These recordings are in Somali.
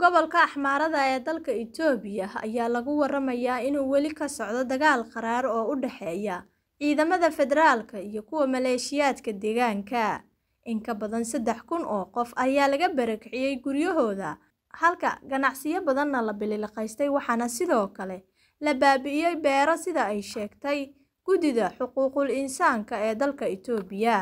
Gobolka Axmaarada ee dalka Itoobiya ayaa lagu waramayaa inuu weli ka socdo dagaal qaraar oo u dhexeeya ciidamada federaalka iyo kuwa maleeshiyaadka deegaanka. In ka badan saddex kun oo qof ayaa laga barakiciyey guryahooda, halka ganacsiyo badanna la biliqaystay waxaana sidoo kale la baabi'iyay beero sida ay sheegtay guddida Xuquuqul Insaanka ee dalka Itoobiya.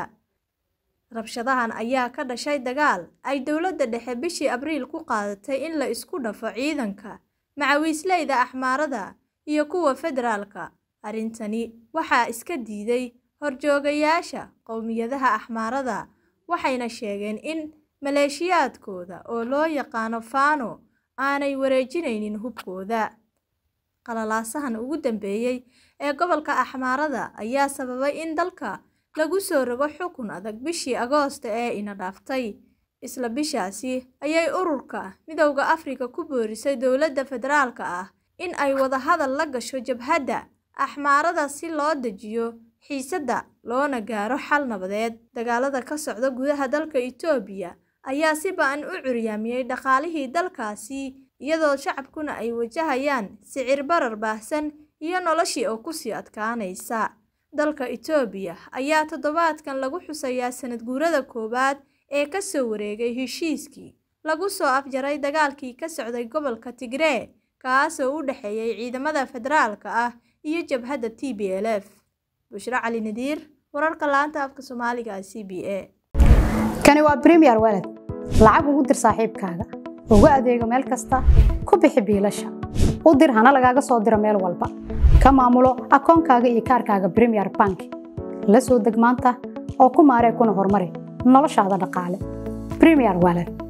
Rabshadahan ayaa ka dhashay dagaal ay dowladda dhexe bishii Abriil ku qaadatay in la isku dhafo ciidanka macawiisleyda axmaarada iyo kuwa federaalka. Arrintani waxaa iska diiday horjoogayaasha qowmiyadaha axmaarada waxayna sheegeen in maleeshiyaadkooda oo loo yaqaano Faano aanay wareejinaynin hubkooda. Qalalaasahan ugu dambeeyey ee gobolka axmaarada ayaa sababay in dalka lagu soo rogo xukun adag bishii Agoosto ee ina dhaaftay. Isla bishaasi ayay ururka midowda Afrika ku boorisay dowladda federaalka ah in ay wada hadal la gasho jabhadda axmaarada si loo dejiyo xiisadda loona gaaro xal nabadeed. Dagaalada ka socda gudaha dalka Itoobiya ayaa si ba'an u curyaamiyey dhaqaalihii dalkaasi iyadoo shacabkuna ay wajahayaan sicir barar baahsan iyo noloshii oo ku sii adkaanaysa. Dalka etoobiya ayaa toddobaadkan lagu xusayaa sanad guurada koowaad ee ka soo wareegay heshiiskii lagu soo afjaray dagaalkii ka socday gobolka tigree kaasoo u dhexeeyay ciidamada federaalka ah iyo jabhadda TPLF. Bushra Cali Nadiir, wararka laanta afka Soomaaliga ee CBA. Kani waa Premier Wallet. Lacag ugu dir saaxiibkaaga. uga adeego meel kasta. Ku bixi biilasha. U dir hana lagaaga soo diro meel walba ka maamulo akoonkaaga iyo kaarkaaga bremier bank la soo deg maanta oo ku maaree kuna horumari noloshaada dhaqaale bremier walan